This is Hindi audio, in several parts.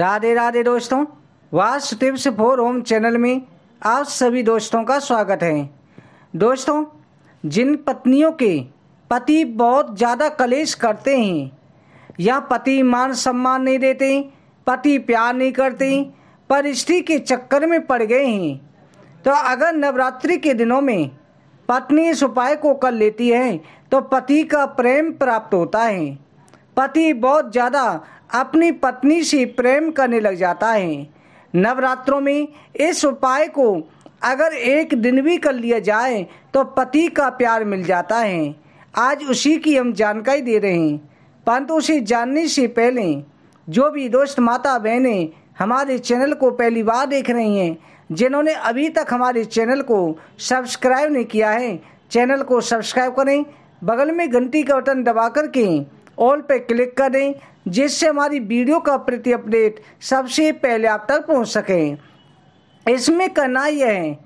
राधे राधे दोस्तों वास टिप्स फॉर होम चैनल में आप सभी दोस्तों का स्वागत है दोस्तों जिन पत्नियों के पति बहुत ज़्यादा कलेश करते हैं या पति मान सम्मान नहीं देते पति प्यार नहीं करते पर के चक्कर में पड़ गए हैं तो अगर नवरात्रि के दिनों में पत्नी इस उपाय को कर लेती है तो पति का प्रेम प्राप्त होता है पति बहुत ज़्यादा अपनी पत्नी से प्रेम करने लग जाता है नवरात्रों में इस उपाय को अगर एक दिन भी कर लिया जाए तो पति का प्यार मिल जाता है आज उसी की हम जानकारी दे रहे हैं परंतु उसे जानने से पहले जो भी दोस्त माता बहनें हमारे चैनल को पहली बार देख रही हैं जिन्होंने अभी तक हमारे चैनल को सब्सक्राइब नहीं किया है चैनल को सब्सक्राइब करें बगल में घंटी का बटन दबा करके ऑल पे क्लिक करें जिससे हमारी वीडियो का प्रति अपडेट सबसे पहले आप तक पहुंच सकें इसमें करना यह है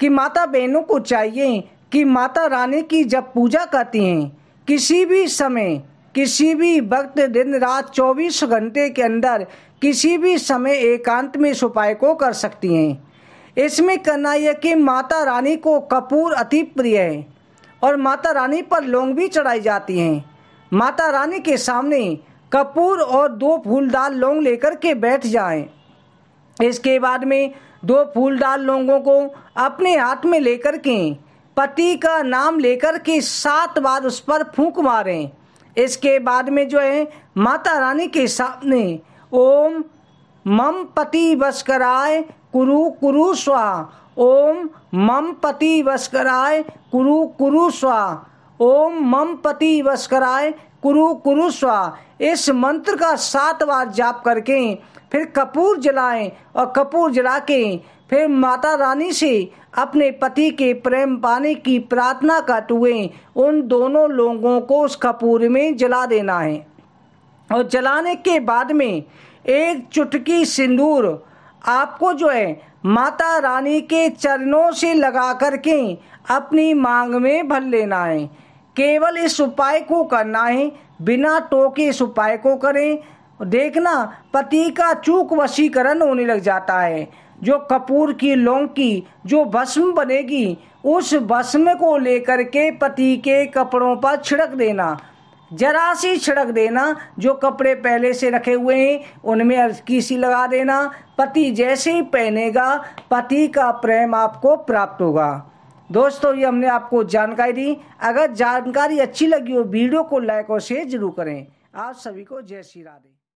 कि माता बहनों को चाहिए कि माता रानी की जब पूजा करती हैं किसी भी समय किसी भी वक्त दिन रात 24 घंटे के अंदर किसी भी समय एकांत में इस उपाय को कर सकती हैं इसमें करना यह कि माता रानी को कपूर अति प्रिय है और माता रानी पर लोंग भी चढ़ाई जाती हैं माता रानी के सामने कपूर और दो फूलदार लौंग लेकर के बैठ जाएं। इसके बाद में दो फूलदार लोगों को अपने हाथ में लेकर के पति का नाम लेकर के सात बार उस पर फूंक मारें इसके बाद में जो है माता रानी के सामने ओम मम पति वस्कराय कुरु कुरु स्वाहा ओम मम पति वस्कराय कुरु कुरु स्वाहा ओम मम पति वस्कराय कुरु कुरु स्वा इस मंत्र का सात बार जाप करके फिर कपूर जलाएं और कपूर जला के फिर माता रानी से अपने पति के प्रेम पाने की प्रार्थना करते हुए उन दोनों लोगों को उस कपूर में जला देना है और जलाने के बाद में एक चुटकी सिंदूर आपको जो है माता रानी के चरणों से लगा करके अपनी मांग में भर लेना है केवल इस उपाय को करना है बिना टोके इस उपाय को करें देखना पति का चूक वशीकरण होने लग जाता है जो कपूर की लौंग की जो भस्म बनेगी उस भस्म को लेकर के पति के कपड़ों पर छिड़क देना जरा सी छिड़क देना जो कपड़े पहले से रखे हुए हैं उनमें हल्की सी लगा देना पति जैसे ही पहनेगा पति का प्रेम आपको प्राप्त होगा दोस्तों ये हमने आपको जानकारी दी अगर जानकारी अच्छी लगी हो वीडियो को लाइक और शेयर जरूर करें आप सभी को जय श्री राधे